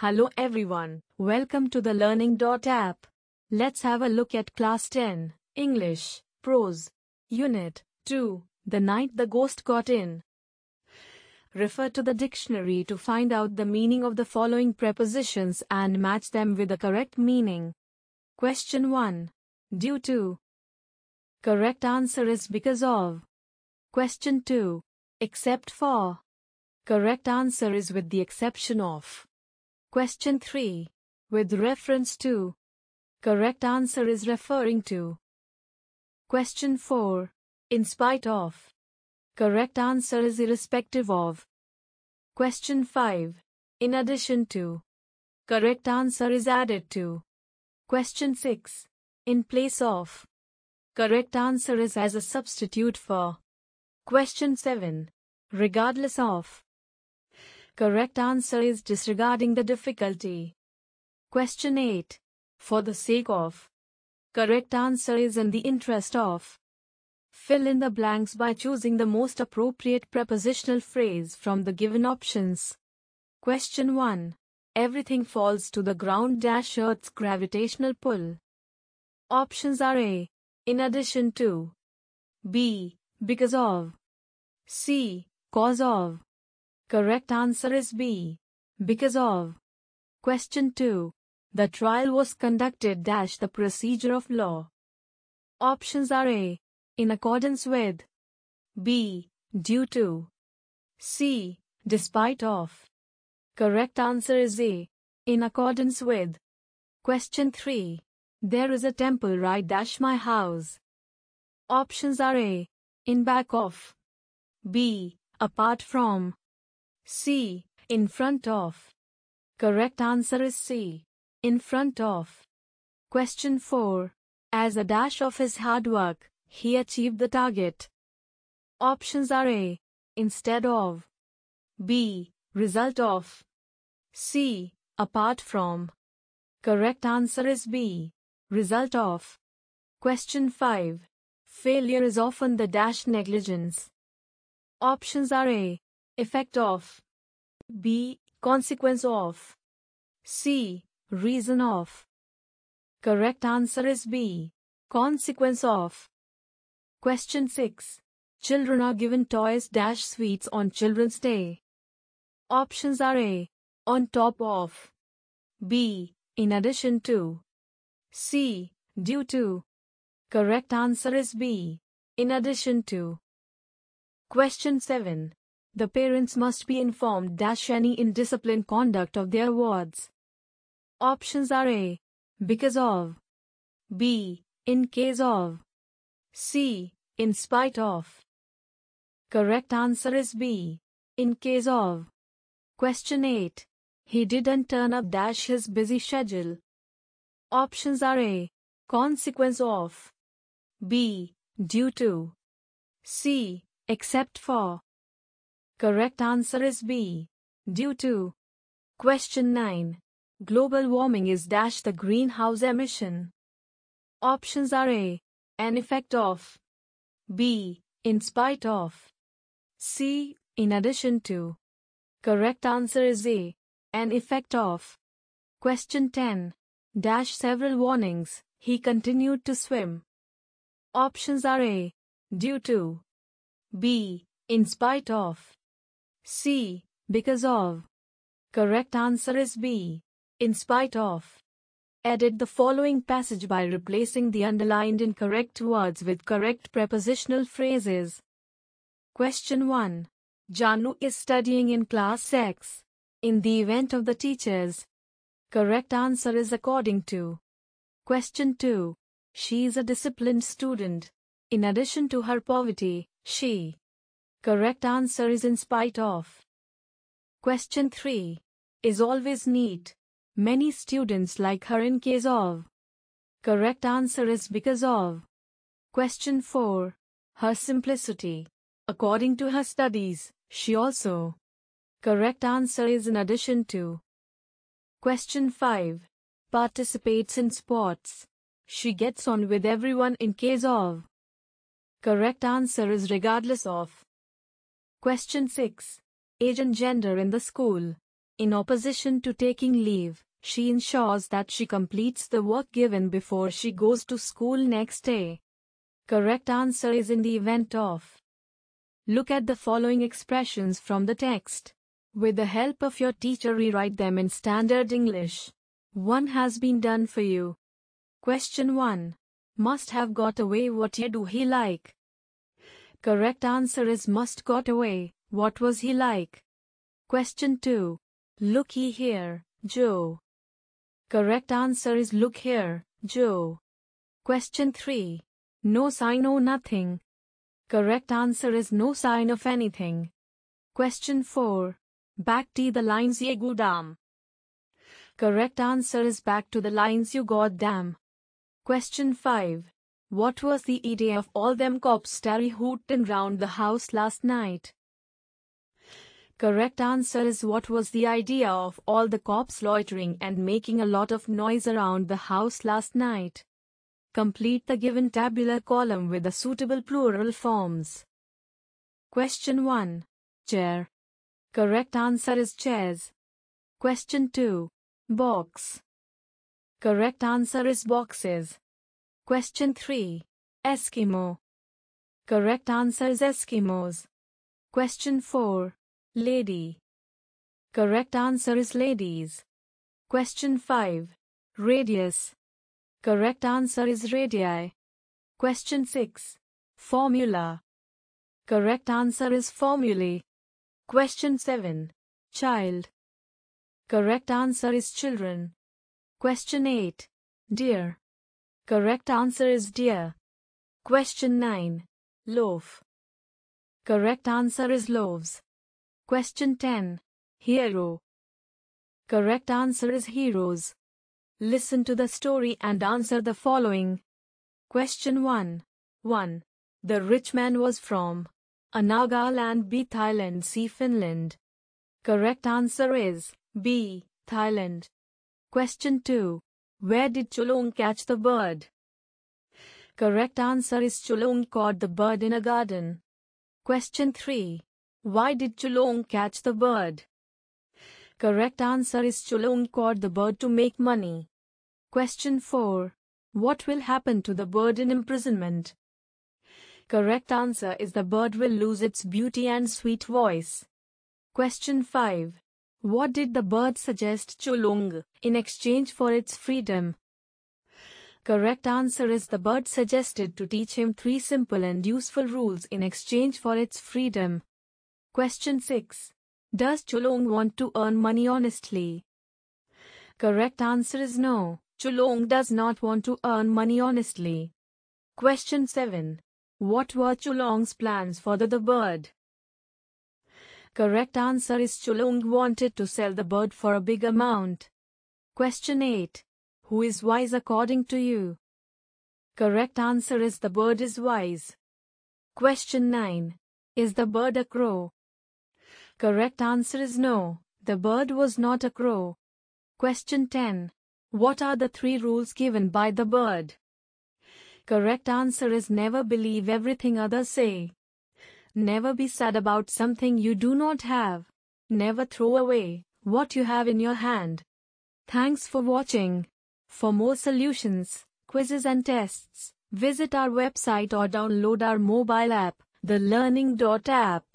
Hello everyone, welcome to the Learning app. Let's have a look at Class 10, English, Prose, Unit 2, The Night the Ghost Got In. Refer to the dictionary to find out the meaning of the following prepositions and match them with the correct meaning. Question 1. Due to. Correct answer is because of. Question 2. Except for. Correct answer is with the exception of. Question 3. With reference to. Correct answer is referring to. Question 4. In spite of. Correct answer is irrespective of. Question 5. In addition to. Correct answer is added to. Question 6. In place of. Correct answer is as a substitute for. Question 7. Regardless of. Correct answer is disregarding the difficulty. Question 8. For the sake of. Correct answer is in the interest of. Fill in the blanks by choosing the most appropriate prepositional phrase from the given options. Question 1. Everything falls to the ground dash Earth's gravitational pull. Options are A. In addition to. B. Because of. C. Cause of. Correct answer is B. Because of. Question 2. The trial was conducted dash the procedure of law. Options are A. In accordance with. B. Due to. C. Despite of. Correct answer is A. In accordance with. Question 3. There is a temple right dash my house. Options are A. In back of. B. Apart from. C. In front of. Correct answer is C. In front of. Question 4. As a dash of his hard work, he achieved the target. Options are A. Instead of. B. Result of. C. Apart from. Correct answer is B. Result of. Question 5. Failure is often the dash negligence. Options are A. Effect of. B. Consequence of. C. Reason of. Correct answer is B. Consequence of. Question 6. Children are given toys dash sweets on Children's Day. Options are A. On top of. B. In addition to. C. Due to. Correct answer is B. In addition to. Question 7. The parents must be informed dash any indiscipline conduct of their wards. Options are A. Because of. B. In case of. C. In spite of. Correct answer is B. In case of. Question 8. He didn't turn up dash his busy schedule. Options are A. Consequence of. B. Due to. C. Except for. Correct answer is B. Due to. Question 9. Global warming is dash the greenhouse emission. Options are A. An effect of. B. In spite of. C. In addition to. Correct answer is A. An effect of. Question 10. Dash several warnings, he continued to swim. Options are A. Due to. B. In spite of. C. Because of. Correct answer is B. In spite of. Edit the following passage by replacing the underlined incorrect words with correct prepositional phrases. Question 1. Janu is studying in class X. In the event of the teachers. Correct answer is according to. Question 2. She is a disciplined student. In addition to her poverty, she Correct answer is in spite of. Question 3. Is always neat. Many students like her in case of. Correct answer is because of. Question 4. Her simplicity. According to her studies, she also. Correct answer is in addition to. Question 5. Participates in sports. She gets on with everyone in case of. Correct answer is regardless of. Question 6. Age and gender in the school. In opposition to taking leave, she ensures that she completes the work given before she goes to school next day. Correct answer is in the event of. Look at the following expressions from the text. With the help of your teacher rewrite them in standard English. One has been done for you. Question 1. Must have got away what you do he like. Correct answer is must got away. What was he like? Question 2. Looky here, Joe. Correct answer is look here, Joe. Question 3. No sign or nothing. Correct answer is no sign of anything. Question 4. Back to the lines ye goddamn. Correct answer is back to the lines you goddam. Question 5. What was the idea of all them cops starry hootin' round the house last night? Correct answer is what was the idea of all the cops loitering and making a lot of noise around the house last night? Complete the given tabular column with the suitable plural forms. Question 1. Chair. Correct answer is chairs. Question 2. Box. Correct answer is boxes. Question 3. Eskimo. Correct answer is Eskimos. Question 4. Lady. Correct answer is ladies. Question 5. Radius. Correct answer is radii. Question 6. Formula. Correct answer is formulae. Question 7. Child. Correct answer is children. Question 8. Dear. Correct answer is deer. Question 9. Loaf. Correct answer is loaves. Question 10. Hero. Correct answer is heroes. Listen to the story and answer the following. Question 1. 1. The rich man was from Anagaland B. Thailand C. Finland. Correct answer is B. Thailand. Question 2. Where did Chulung catch the bird? Correct answer is Chulung caught the bird in a garden. Question 3. Why did Chulung catch the bird? Correct answer is Chulung caught the bird to make money. Question 4. What will happen to the bird in imprisonment? Correct answer is the bird will lose its beauty and sweet voice. Question 5. What did the bird suggest Chulung in exchange for its freedom? Correct answer is the bird suggested to teach him three simple and useful rules in exchange for its freedom. Question 6. Does Chulong want to earn money honestly? Correct answer is no. Chulong does not want to earn money honestly. Question 7. What were Chulong's plans for the, the bird? Correct answer is Chulung wanted to sell the bird for a big amount. Question 8. Who is wise according to you? Correct answer is the bird is wise. Question 9. Is the bird a crow? Correct answer is no, the bird was not a crow. Question 10. What are the three rules given by the bird? Correct answer is never believe everything others say. Never be sad about something you do not have. Never throw away what you have in your hand. Thanks for watching. For more solutions, quizzes and tests, visit our website or download our mobile app, the learning.app.